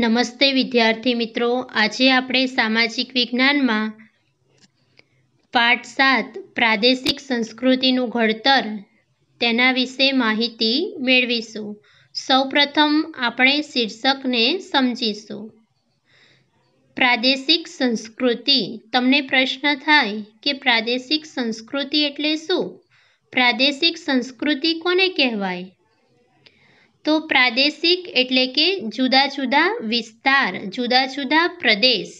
નમસ્તે વિદ્યાર્થી મિત્રો આજે આપણે સામાજિક વિજ્ઞાનમાં પાઠ સાત પ્રાદેશિક સંસ્કૃતિનું ઘડતર તેના વિશે માહિતી મેળવીશું સૌપ્રથમ આપણે શીર્ષકને સમજીશું પ્રાદેશિક સંસ્કૃતિ તમને પ્રશ્ન થાય કે પ્રાદેશિક સંસ્કૃતિ એટલે શું પ્રાદેશિક સંસ્કૃતિ કોને કહેવાય તો પ્રાદેશિક એટલે કે જુદા જુદા વિસ્તાર જુદા જુદા પ્રદેશ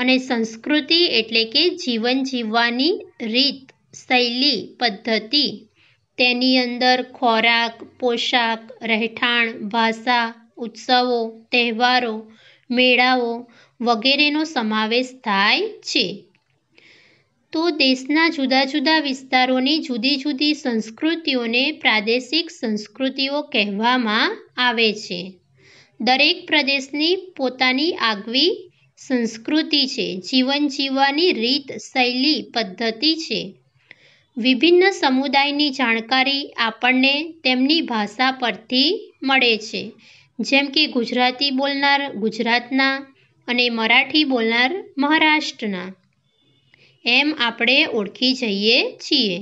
અને સંસ્કૃતિ એટલે કે જીવન જીવવાની રીત શૈલી પદ્ધતિ તેની અંદર ખોરાક પોશાક રહેઠાણ ભાષા ઉત્સવો તહેવારો મેળાઓ વગેરેનો સમાવેશ થાય છે તો દેશના જુદા જુદા વિસ્તારોની જુદી જુદી સંસ્કૃતિઓને પ્રાદેશિક સંસ્કૃતિઓ કહેવામાં આવે છે દરેક પ્રદેશની પોતાની આગવી સંસ્કૃતિ છે જીવન જીવવાની રીત શૈલી પદ્ધતિ છે વિભિન્ન સમુદાયની જાણકારી આપણને તેમની ભાષા પરથી મળે છે જેમ કે ગુજરાતી બોલનાર ગુજરાતના અને મરાઠી બોલનાર મહારાષ્ટ્રના એમ આપણે ઓળખી જઈએ છીએ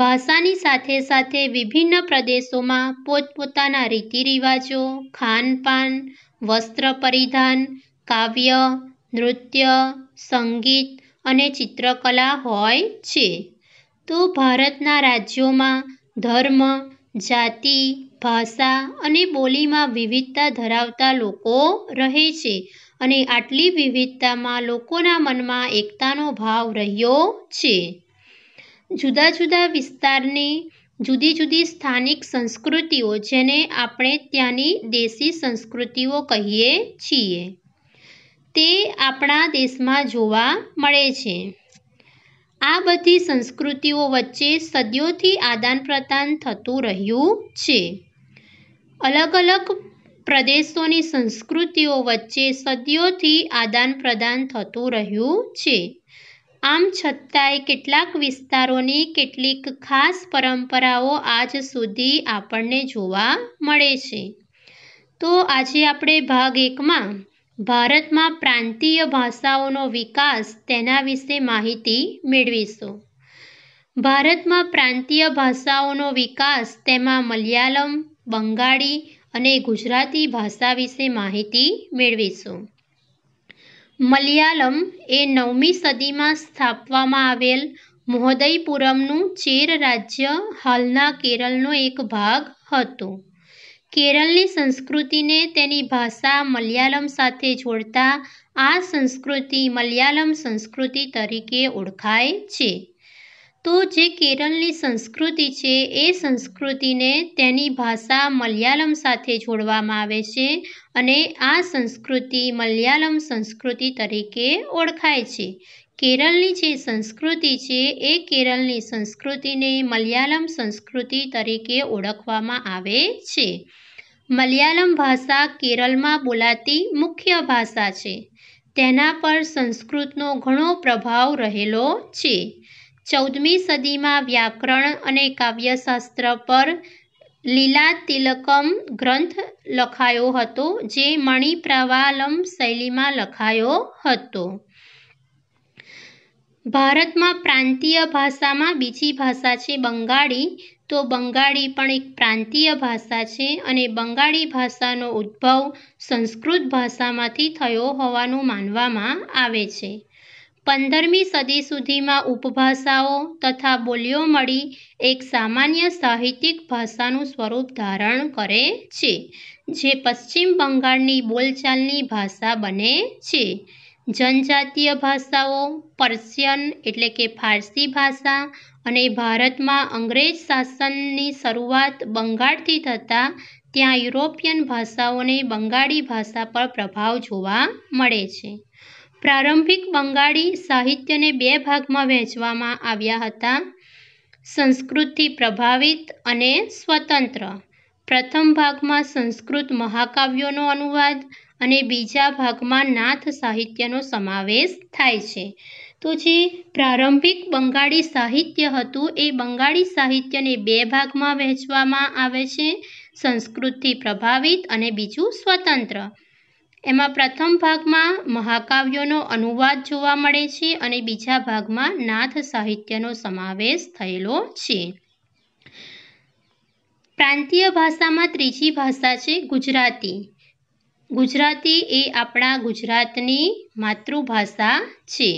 ભાષાની સાથે સાથે વિભિન્ન પ્રદેશોમાં પોતપોતાના રીતિ રિવાજો ખાનપાન વસ્ત્ર પરિધાન કાવ્ય નૃત્ય સંગીત અને ચિત્રકલા હોય છે તો ભારતના રાજ્યોમાં ધર્મ જાતિ ભાષા અને બોલીમાં વિવિધતા ધરાવતા લોકો રહે છે અને આટલી વિવિધતામાં લોકોના મનમાં એકતાનો ભાવ રહ્યો છે જુદા જુદા વિસ્તારની જુદી જુદી સ્થાનિક સંસ્કૃતિઓ જેને આપણે ત્યાંની દેશી સંસ્કૃતિઓ કહીએ છીએ તે આપણા દેશમાં જોવા મળે છે આ બધી સંસ્કૃતિઓ વચ્ચે સદીઓથી આદાન પ્રદાન થતું રહ્યું છે અલગ અલગ પ્રદેશોની સંસ્કૃતિઓ વચ્ચે સદીઓથી આદાન પ્રદાન થતું રહ્યું છે આમ છતાંય કેટલાક વિસ્તારોની કેટલીક ખાસ પરંપરાઓ આજ સુધી આપણને જોવા મળે છે તો આજે આપણે ભાગ એકમાં ભારતમાં પ્રાંતીય ભાષાઓનો વિકાસ તેના વિશે માહિતી મેળવીશું ભારતમાં પ્રાંતીય ભાષાઓનો વિકાસ તેમાં મલયાલમ બંગાળી અને ગુજરાતી ભાષા વિશે માહિતી મેળવીશું મલયાલમ એ નવમી સદીમાં સ્થાપવામાં આવેલ મહોદયપુરમનું ચેર રાજ્ય હાલના કેરળનો એક ભાગ હતો કેરળની સંસ્કૃતિને તેની ભાષા મલયાલમ સાથે જોડતા આ સંસ્કૃતિ મલયાલમ સંસ્કૃતિ તરીકે ઓળખાય છે તો જે કેરળની સંસ્કૃતિ છે એ સંસ્કૃતિને તેની ભાષા મલયાલમ સાથે જોડવામાં આવે છે અને આ સંસ્કૃતિ મલયાલમ સંસ્કૃતિ તરીકે ઓળખાય છે કેરળની જે સંસ્કૃતિ છે એ કેરળની સંસ્કૃતિને મલયાલમ સંસ્કૃતિ તરીકે ઓળખવામાં આવે છે મલયાલમ ભાષા કેરળમાં બોલાતી મુખ્ય ભાષા છે તેના પર સંસ્કૃતનો ઘણો પ્રભાવ રહેલો છે ચૌદમી સદીમાં વ્યાકરણ અને કાવ્યશાસ્ત્ર પર લીલા તિલકમ ગ્રંથ લખાયો હતો જે મણિપ્રવાલમ શૈલીમાં લખાયો હતો ભારતમાં પ્રાંતીય ભાષામાં બીજી ભાષા છે બંગાળી તો બંગાળી પણ એક પ્રાંતીય ભાષા છે અને બંગાળી ભાષાનો ઉદ્ભવ સંસ્કૃત ભાષામાંથી થયો હોવાનું માનવામાં આવે છે પંદરમી સદી સુધીમાં ઉપભાષાઓ તથા બોલીઓ મળી એક સામાન્ય સાહિત્યિક ભાષાનું સ્વરૂપ ધારણ કરે છે જે પશ્ચિમ બંગાળની બોલચાલની ભાષા બને છે જનજાતીય ભાષાઓ પર્શિયન એટલે કે ફારસી ભાષા અને ભારતમાં અંગ્રેજ શાસનની શરૂઆત બંગાળથી થતાં ત્યાં યુરોપિયન ભાષાઓને બંગાળી ભાષા પર પ્રભાવ જોવા મળે છે પ્રારંભિક બંગાળી સાહિત્યને બે ભાગમાં વહેંચવામાં આવ્યા હતા સંસ્કૃતથી પ્રભાવિત અને સ્વતંત્ર પ્રથમ ભાગમાં સંસ્કૃત મહાકાવ્યોનો અનુવાદ અને બીજા ભાગમાં નાથ સાહિત્યનો સમાવેશ થાય છે તો જે પ્રારંભિક બંગાળી સાહિત્ય હતું એ બંગાળી સાહિત્યને બે ભાગમાં વહેંચવામાં આવે છે સંસ્કૃતથી પ્રભાવિત અને બીજું સ્વતંત્ર એમાં પ્રથમ ભાગમાં મહાકાવ્યોનો અનુવાદ જોવા મળે છે અને બીજા ભાગમાં નાથ સાહિત્યનો સમાવેશ થયેલો છે પ્રાંતીય ભાષામાં ત્રીજી ભાષા છે ગુજરાતી ગુજરાતી એ આપણા ગુજરાતની માતૃભાષા છે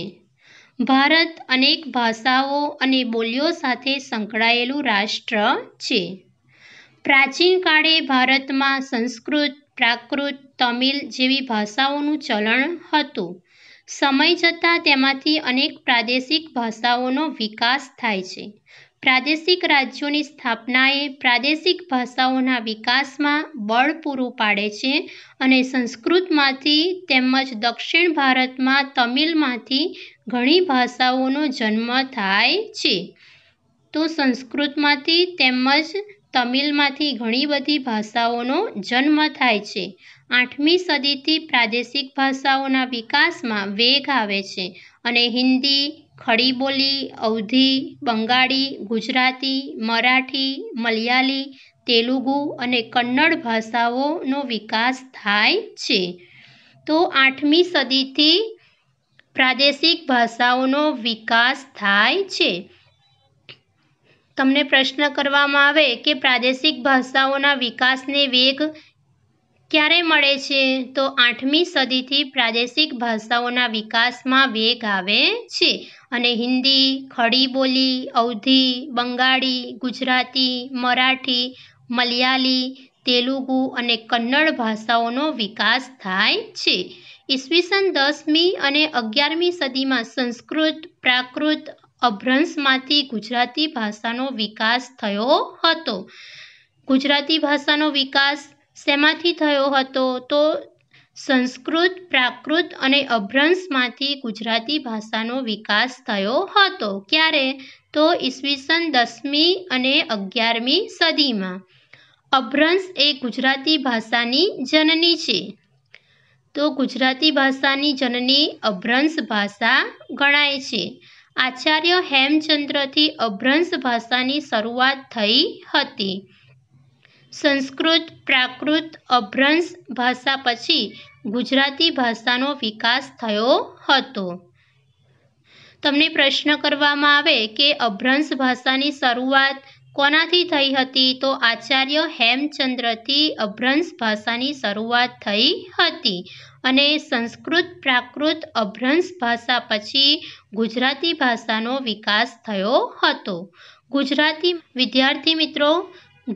ભારત અનેક ભાષાઓ અને બોલીઓ સાથે સંકળાયેલું રાષ્ટ્ર છે પ્રાચીન કાળે ભારતમાં સંસ્કૃત પ્રાકૃત તમિલ જેવી ભાષાઓનું ચલણ હતું સમય જતાં તેમાંથી અનેક પ્રાદેશિક ભાષાઓનો વિકાસ થાય છે પ્રાદેશિક રાજ્યોની સ્થાપનાએ પ્રાદેશિક ભાષાઓના વિકાસમાં બળ પૂરું પાડે છે અને સંસ્કૃતમાંથી તેમજ દક્ષિણ ભારતમાં તમિલમાંથી ઘણી ભાષાઓનો જન્મ થાય છે તો સંસ્કૃતમાંથી તેમજ તમિલમાંથી ઘણી બધી ભાષાઓનો જન્મ થાય છે આઠમી સદીથી પ્રાદેશિક ભાષાઓના વિકાસમાં વેગ આવે છે અને હિન્દી ખડી બોલી અવધી બંગાળી ગુજરાતી મરાઠી મલયાલી તેલુગુ અને કન્નડ ભાષાઓનો વિકાસ થાય છે તો આઠમી સદીથી પ્રાદેશિક ભાષાઓનો વિકાસ થાય છે તમને પ્રશ્ન કરવામાં આવે કે પ્રાદેશિક ભાષાઓના વિકાસને વેગ ક્યારે મળે છે તો આઠમી સદીથી પ્રાદેશિક ભાષાઓના વિકાસમાં વેગ આવે છે અને હિન્દી ખડી બોલી અવધી બંગાળી ગુજરાતી મરાઠી મલયાલી તેલુગુ અને કન્નડ ભાષાઓનો વિકાસ થાય છે ઈસવીસન દસમી અને અગિયારમી સદીમાં સંસ્કૃત પ્રાકૃત અભ્રંશમાંથી ગુજરાતી ભાષાનો વિકાસ થયો હતો ગુજરાતી ભાષાનો વિકાસ શેમાંથી થયો હતો તો સંસ્કૃત પ્રાકૃત અને અભ્રંશમાંથી ગુજરાતી ભાષાનો વિકાસ થયો હતો ક્યારે તો ઈસવીસન દસમી અને અગિયારમી સદીમાં અભ્રંશ એ ગુજરાતી ભાષાની જનની છે તો ગુજરાતી ભાષાની જનની અભ્રંશ ભાષા ગણાય છે આચાર્ય હેમચંદ્રથી અભ્રંશ ભાષાની શરૂઆત થઈ હતી સંસ્કૃત પ્રાકૃત અભ્રંશ ભાષા પછી ગુજરાતી ભાષાનો વિકાસ થયો હતો તમને પ્રશ્ન કરવામાં આવે કે અભ્રંશ ભાષાની શરૂઆત કોનાથી થઈ હતી તો આચાર્ય હેમચંદ્રથી અભ્રંશ ભાષાની શરૂઆત થઈ હતી અને સંસ્કૃત પ્રાકૃત અભ્રંશ ભાષા પછી ગુજરાતી ભાષાનો વિકાસ થયો હતો ગુજરાતી વિદ્યાર્થી મિત્રો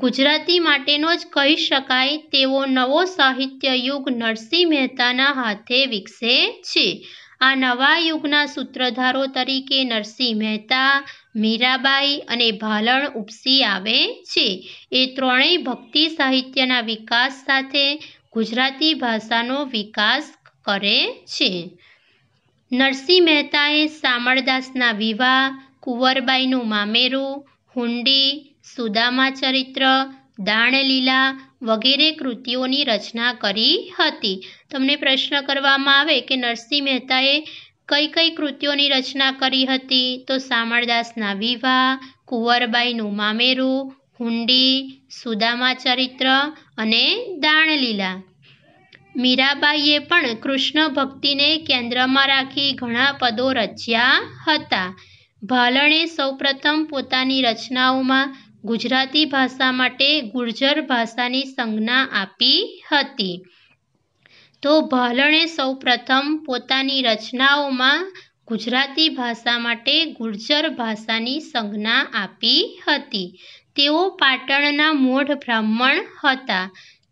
ગુજરાતી માટેનો જ કહી શકાય તેવો નવો સાહિત્ય યુગ નરસિંહ મહેતાના હાથે વિકસે છે આ નવા યુગના સૂત્રધારો તરીકે નરસિંહ મહેતા મીરાબાઈ અને ભાલણ ઉપસી આવે છે એ ત્રણેય ભક્તિ સાહિત્યના વિકાસ સાથે ગુજરાતી ભાષાનો વિકાસ કરે છે નરસિંહ મહેતાએ સામળદાસના વિવાહ કુંવરબાઈનું મામેરું હુંડી સુદામા ચરિત્ર દાણલીલા વગેરે કૃતિઓની રચના કરી હતી તમને પ્રશ્ન કરવામાં આવે કે નરસિંહ મહેતાએ કઈ કઈ કૃતિઓની રચના કરી હતી તો શામળદાસના વિવાહ કુંવરબાઈનું મામેરું હુંડી સુદામા ચરિત્ર અને દાણલીલા મીરાબાઈએ પણ કૃષ્ણ ભક્તિને કેન્દ્રમાં રાખી ઘણા પદો રચ્યા હતા ભાલણે સૌપ્રથમ પોતાની રચનાઓમાં ગુજરાતી ભાષા માટે ગુર્જર ભાષાની સંજ્ઞા આપી હતી તો ભાલણે સૌ પ્રથમ પોતાની રચનાઓમાં ગુજરાતી ભાષા માટે ગુર્જર ભાષાની સંજ્ઞા આપી હતી તેઓ પાટણના મૂળ બ્રાહ્મણ હતા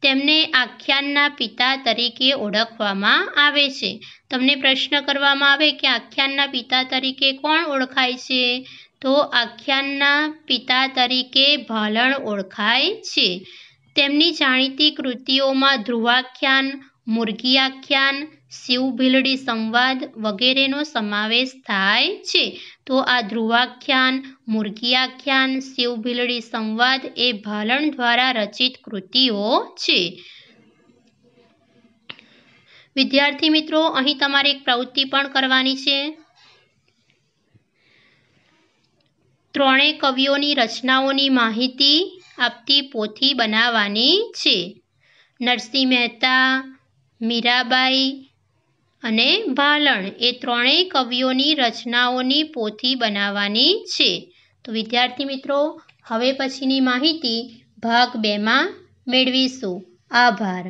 તેમને આખ્યાનના પિતા તરીકે ઓળખવામાં આવે છે તમને પ્રશ્ન કરવામાં આવે કે આખ્યાનના પિતા તરીકે કોણ ઓળખાય છે તો આખ્યાનના પિતા તરીકે ભાલણ ઓળખાય છે તેમની જાણીતી કૃતિઓમાં ધ્રુવાખ્યાન મુરગી આખ્યાન શિવભીલડી સંવાદ વગેરેનો સમાવેશ થાય છે તો આ ધ્રુવાખ્યાન મુરગી આખ્યાન શિવભીલડી સંવાદ એ ભાલણ દ્વારા રચિત કૃતિઓ છે વિદ્યાર્થી મિત્રો અહીં તમારે એક પ્રવૃત્તિ પણ કરવાની છે ત્રણેય કવિઓની રચનાઓની માહિતી આપતી પોથી બનાવવાની છે નરસિંહ મહેતા મીરાબાઈ અને ભાલણ એ ત્રણેય કવિઓની રચનાઓની પોથી બનાવવાની છે તો વિદ્યાર્થી મિત્રો હવે પછીની માહિતી ભાગ બેમાં મેળવીશું આભાર